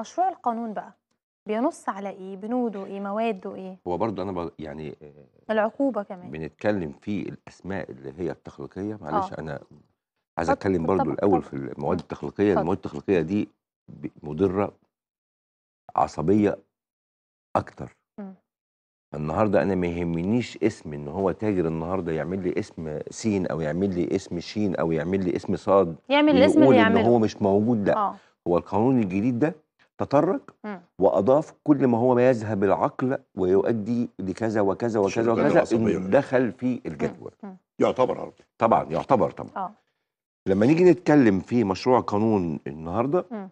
مشروع القانون بقى بينص على ايه بنوده ايه مواده ايه هو برضه انا يعني العقوبه كمان بنتكلم في الاسماء اللي هي التخليقيه معلش آه. انا عايز اتكلم برضه الاول في المواد التخليقيه المواد التخليقيه دي مضره عصبيه اكتر م. النهارده انا ما يهمنيش اسم ان هو تاجر النهارده يعمل لي اسم سين او يعمل لي اسم شين او يعمل لي اسم صاد يعمل الاسم اللي يعمله هو مش موجود لا آه. هو القانون الجديد ده تطرق واضاف كل ما هو ما يذهب العقل ويؤدي لكذا وكذا وكذا وكذا إن دخل في الجدول يعتبر طبعا يعتبر طبعا آه. لما نيجي نتكلم في مشروع قانون النهارده م.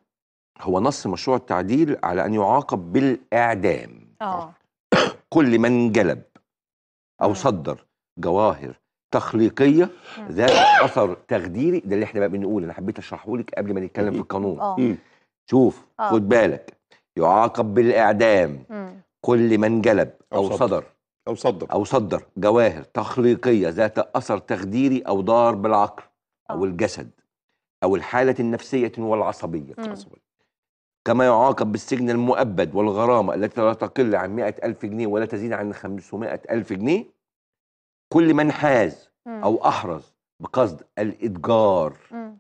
هو نص مشروع التعديل على ان يعاقب بالاعدام آه. كل من جلب او م. صدر جواهر تخليقيه ذات اثر تخديري ده اللي احنا بقى بنقول انا حبيت اشرحه لك قبل ما نتكلم في القانون آه. شوف آه. خد بالك يعاقب بالإعدام م. كل من جلب أو, أو صدر. صدر أو صدر أو صدر جواهر تخليقية ذات أثر تخديري أو ضار بالعقل آه. أو الجسد أو الحالة النفسية والعصبية م. كما يعاقب بالسجن المؤبد والغرامة التي لا تقل عن مائة ألف جنيه ولا تزيد عن 500 ألف جنيه كل من حاز م. أو أحرز بقصد الإتجار م.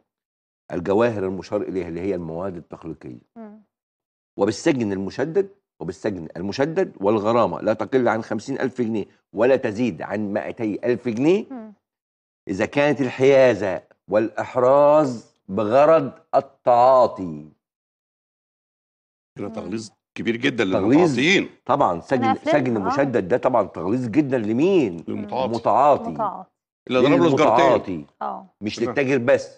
الجواهر المشار إليها اللي هي المواد التخليقية وبالسجن المشدد وبالسجن المشدد والغرامة لا تقل عن خمسين ألف جنيه ولا تزيد عن مائتي ألف جنيه إذا كانت الحيازة والإحراز بغرض التعاطي ده تغليظ كبير جدا للمتعاطيين طبعا سجن سجن مشدد ده طبعا تغليظ جدا لمين؟ للمتعاطي المتعاطي اللي ضرب له سجارتين آه. مش للتاجر بس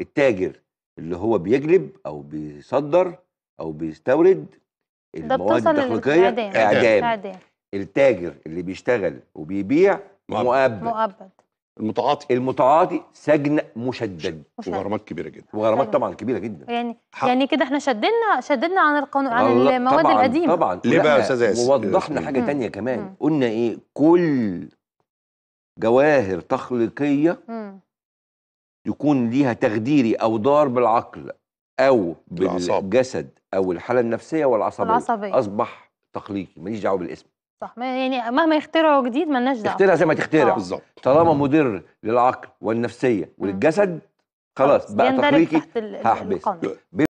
التاجر اللي هو بيجلب او بيصدر او بيستورد المواد التخليقيه اعدام. اعدام التاجر اللي بيشتغل وبيبيع مؤبد مؤبد المتعاطي المتعاطي سجن مشدد وغرامات كبيره جدا وغرامات طبعا كبيره جدا يعني حق. يعني كده احنا شددنا شددنا عن القانون عن المواد طبعًا القديمه طبعا ليه بقى يا استاذ ياسر ووضحنا آه. حاجه تانية كمان مم. قلنا ايه كل جواهر تخليقيه مم. يكون ليها تخديري او ضار بالعقل او بالجسد او الحاله النفسيه والعصبيه العصبية. اصبح تقليدي ماليش دعوه بالاسم صح يعني مهما يخترعوا جديد مالناش دعوه اخترع زي ما تخترع آه. بالظبط طالما مضر للعقل والنفسيه وللجسد خلاص بقى تقليدي هحبس